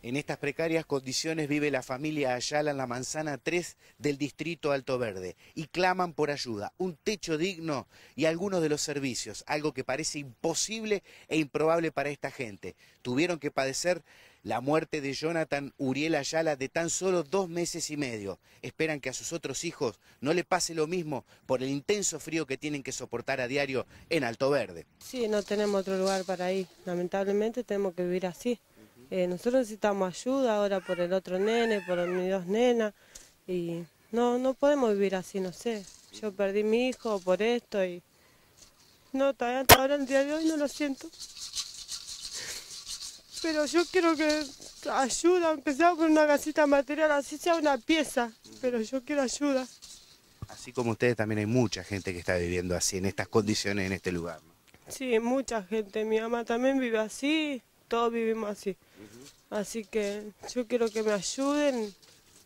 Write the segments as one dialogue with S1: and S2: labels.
S1: En estas precarias condiciones vive la familia Ayala en la manzana 3 del distrito Alto Verde y claman por ayuda, un techo digno y algunos de los servicios, algo que parece imposible e improbable para esta gente. Tuvieron que padecer la muerte de Jonathan Uriel Ayala de tan solo dos meses y medio. Esperan que a sus otros hijos no le pase lo mismo por el intenso frío que tienen que soportar a diario en Alto Verde.
S2: Sí, no tenemos otro lugar para ir. Lamentablemente tenemos que vivir así. Eh, nosotros necesitamos ayuda ahora por el otro nene, por mis dos nenas, y no, no podemos vivir así, no sé. Yo perdí mi hijo por esto y no, todavía hasta ahora el día de hoy no lo siento. Pero yo quiero que ayuda, empezamos con una casita material, así sea una pieza, pero yo quiero ayuda.
S1: Así como ustedes también hay mucha gente que está viviendo así, en estas condiciones, en este lugar.
S2: Sí, mucha gente. Mi mamá también vive así, todos vivimos así. Así que yo quiero que me ayuden,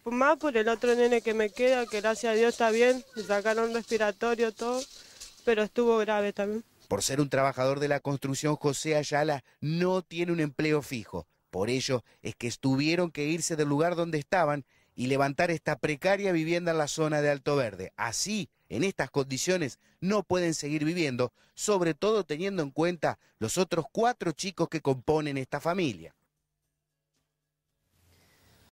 S2: más por el otro nene que me queda, que gracias a Dios está bien, me sacaron respiratorio, todo, pero estuvo grave también.
S1: Por ser un trabajador de la construcción, José Ayala no tiene un empleo fijo. Por ello es que tuvieron que irse del lugar donde estaban y levantar esta precaria vivienda en la zona de Alto Verde. Así en estas condiciones no pueden seguir viviendo, sobre todo teniendo en cuenta los otros cuatro chicos que componen esta familia.